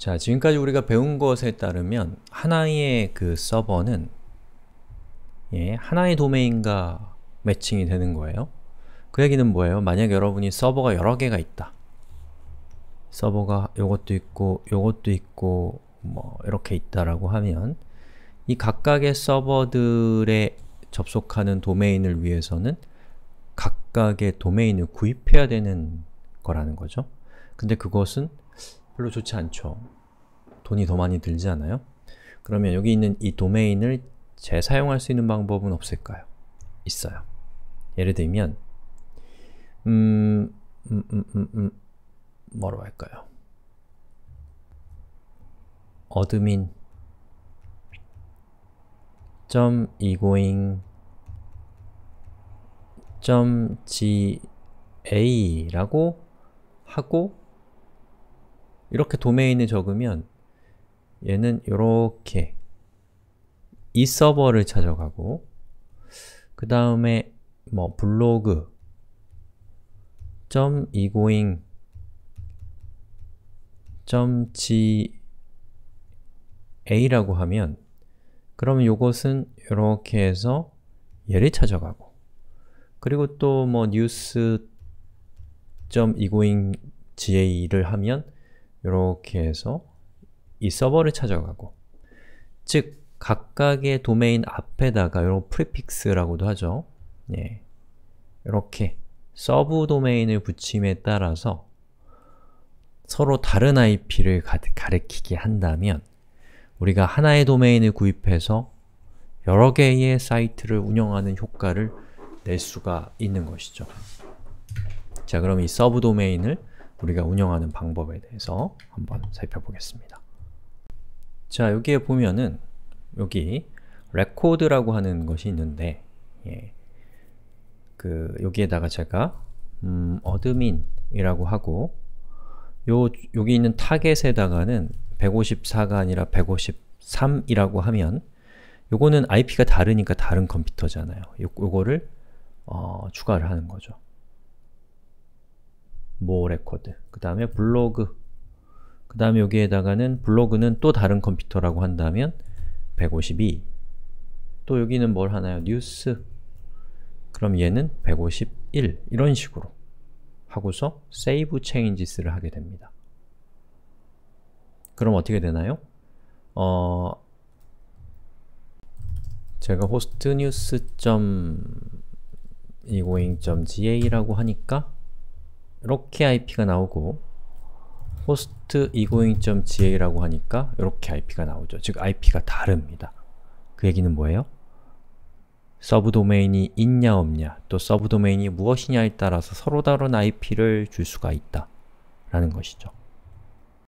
자, 지금까지 우리가 배운 것에 따르면 하나의 그 서버는 예, 하나의 도메인과 매칭이 되는 거예요. 그 얘기는 뭐예요? 만약 여러분이 서버가 여러 개가 있다. 서버가 요것도 있고 요것도 있고 뭐 이렇게 있다라고 하면 이 각각의 서버들에 접속하는 도메인을 위해서는 각각의 도메인을 구입해야 되는 거라는 거죠. 근데 그것은 별로 좋지 않죠. 돈이 더 많이 들지 않아요? 그러면 여기 있는 이 도메인을 재사용할 수 있는 방법은 없을까요? 있어요. 예를 들면 음... 음, 음, 음, 음, 음 뭐로 할까요? 어드민 점 이고잉 점 ga라고 하고 이렇게 도메인을 적으면 얘는 이렇게 이 서버를 찾아가고 그 다음에 뭐 블로그 점 이고잉 점 g a라고 하면 그러면 요것은 이렇게 해서 얘를 찾아가고 그리고 또뭐 n e 점 이고잉 ga를 하면 이렇게 해서 이 서버를 찾아가고 즉 각각의 도메인 앞에다가 이런 프리픽스라고도 하죠. 예. 이렇게 서브 도메인을 붙임에 따라서 서로 다른 IP를 가, 가리키게 한다면 우리가 하나의 도메인을 구입해서 여러 개의 사이트를 운영하는 효과를 낼 수가 있는 것이죠. 자, 그럼 이 서브 도메인을 우리가 운영하는 방법에 대해서 한번 살펴보겠습니다. 자, 여기에 보면은 여기 r e c 라고 하는 것이 있는데 예. 그 여기에다가 제가 음, 어드민이라고 하고 요 여기 있는 타겟에다가는 154가 아니라 153이라고 하면 요거는 IP가 다르니까 다른 컴퓨터잖아요. 요, 요거를 어, 추가를 하는 거죠. 모 레코드 그 다음에 블로그 그 다음에 여기에다가는 블로그는 또 다른 컴퓨터라고 한다면 152 또 여기는 뭘 하나요? 뉴스 그럼 얘는 151 이런 식으로 하고서 save changes를 하게 됩니다. 그럼 어떻게 되나요? 어... 제가 hostnews.egoing.ga라고 하니까 이렇게 IP가 나오고 host egoing.ga라고 하니까 이렇게 IP가 나오죠. 즉 IP가 다릅니다. 그 얘기는 뭐예요? 서브 도메인이 있냐 없냐, 또 서브 도메인이 무엇이냐에 따라서 서로 다른 IP를 줄 수가 있다 라는 것이죠.